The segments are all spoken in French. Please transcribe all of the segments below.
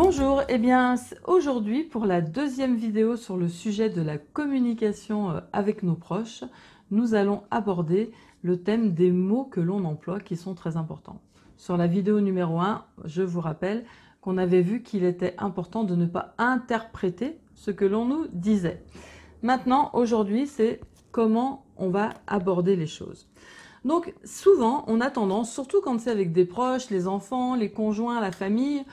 Bonjour, et eh bien aujourd'hui pour la deuxième vidéo sur le sujet de la communication euh, avec nos proches, nous allons aborder le thème des mots que l'on emploie qui sont très importants. Sur la vidéo numéro 1, je vous rappelle qu'on avait vu qu'il était important de ne pas interpréter ce que l'on nous disait. Maintenant, aujourd'hui, c'est comment on va aborder les choses. Donc souvent, on a tendance, surtout quand c'est avec des proches, les enfants, les conjoints, la famille,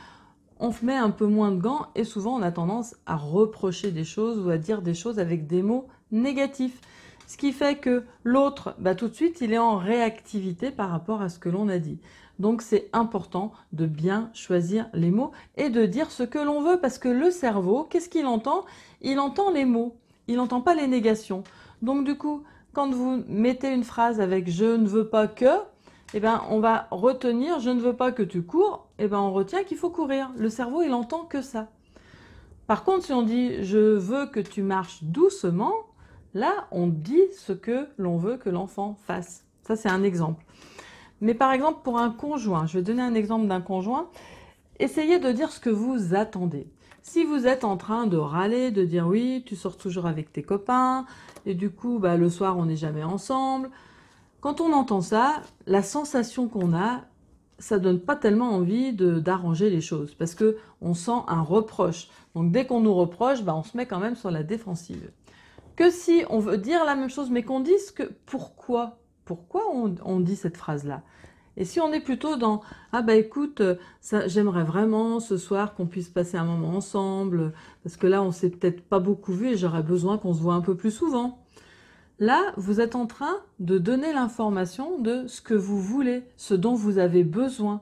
on se met un peu moins de gants et souvent on a tendance à reprocher des choses ou à dire des choses avec des mots négatifs. Ce qui fait que l'autre, bah, tout de suite, il est en réactivité par rapport à ce que l'on a dit. Donc c'est important de bien choisir les mots et de dire ce que l'on veut parce que le cerveau, qu'est-ce qu'il entend Il entend les mots, il n'entend pas les négations. Donc du coup, quand vous mettez une phrase avec je ne veux pas que, eh ben, on va retenir « je ne veux pas que tu cours eh », ben, on retient qu'il faut courir. Le cerveau, il entend que ça. Par contre, si on dit « je veux que tu marches doucement », là, on dit ce que l'on veut que l'enfant fasse. Ça, c'est un exemple. Mais par exemple, pour un conjoint, je vais donner un exemple d'un conjoint, essayez de dire ce que vous attendez. Si vous êtes en train de râler, de dire « oui, tu sors toujours avec tes copains, et du coup, bah, le soir, on n'est jamais ensemble », quand on entend ça, la sensation qu'on a, ça donne pas tellement envie d'arranger les choses parce que on sent un reproche. Donc dès qu'on nous reproche, bah, on se met quand même sur la défensive. Que si on veut dire la même chose mais qu'on dise que pourquoi, pourquoi on, dit cette phrase-là et si on est plutôt dans « Ah bah écoute, j'aimerais vraiment ce soir qu'on puisse passer un moment ensemble, parce que là on s'est peut-être pas beaucoup vu et j'aurais besoin qu'on se voit un peu plus souvent. » Là, vous êtes en train de donner l'information de ce que vous voulez, ce dont vous avez besoin.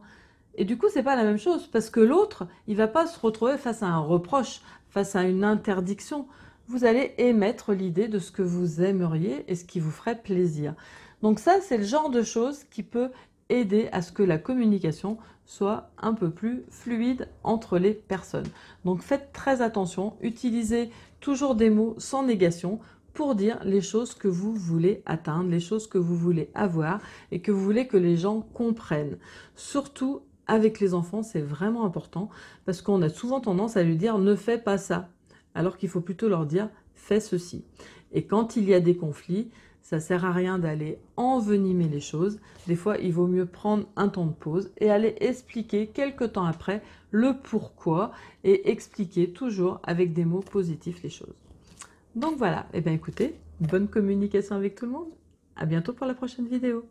Et du coup, c'est pas la même chose, parce que l'autre, il va pas se retrouver face à un reproche, face à une interdiction. Vous allez émettre l'idée de ce que vous aimeriez et ce qui vous ferait plaisir. Donc ça, c'est le genre de choses qui peut aider à ce que la communication soit un peu plus fluide entre les personnes. Donc faites très attention, utilisez toujours des mots sans négation pour dire les choses que vous voulez atteindre, les choses que vous voulez avoir et que vous voulez que les gens comprennent. Surtout avec les enfants, c'est vraiment important parce qu'on a souvent tendance à lui dire « ne fais pas ça » alors qu'il faut plutôt leur dire « fais ceci ». Et quand il y a des conflits, ça sert à rien d'aller envenimer les choses. Des fois, il vaut mieux prendre un temps de pause et aller expliquer quelques temps après le pourquoi et expliquer toujours avec des mots positifs les choses. Donc voilà, et eh bien écoutez, bonne communication avec tout le monde. À bientôt pour la prochaine vidéo.